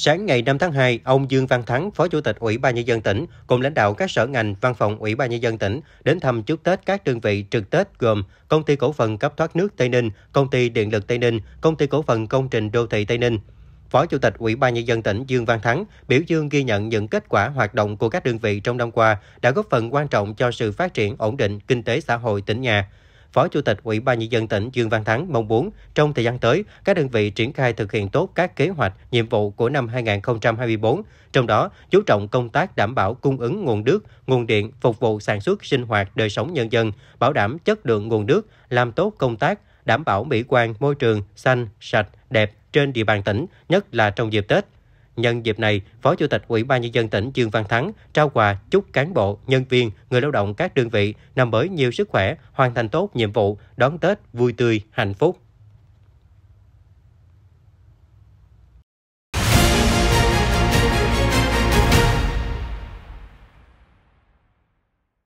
Sáng ngày 5 tháng 2, ông Dương Văn Thắng, Phó Chủ tịch Ủy ban Nhân dân tỉnh, cùng lãnh đạo các sở ngành, văn phòng Ủy ban Nhân dân tỉnh đến thăm chúc Tết các đơn vị trực Tết gồm Công ty Cổ phần Cấp thoát nước Tây Ninh, Công ty Điện lực Tây Ninh, Công ty Cổ phần Công trình Đô thị Tây Ninh. Phó Chủ tịch Ủy ban Nhân dân tỉnh Dương Văn Thắng biểu dương ghi nhận những kết quả hoạt động của các đơn vị trong năm qua đã góp phần quan trọng cho sự phát triển ổn định kinh tế xã hội tỉnh nhà. Phó Chủ tịch Ủy ban Nhân dân tỉnh Dương Văn Thắng mong muốn trong thời gian tới, các đơn vị triển khai thực hiện tốt các kế hoạch, nhiệm vụ của năm 2024, trong đó chú trọng công tác đảm bảo cung ứng nguồn nước, nguồn điện phục vụ sản xuất sinh hoạt đời sống nhân dân, bảo đảm chất lượng nguồn nước, làm tốt công tác đảm bảo mỹ quan môi trường xanh, sạch, đẹp trên địa bàn tỉnh, nhất là trong dịp Tết. Nhân dịp này, Phó Chủ tịch Ủy ban nhân dân tỉnh Dương Văn Thắng trao quà chúc cán bộ, nhân viên, người lao động các đơn vị năm mới nhiều sức khỏe, hoàn thành tốt nhiệm vụ, đón Tết vui tươi, hạnh phúc.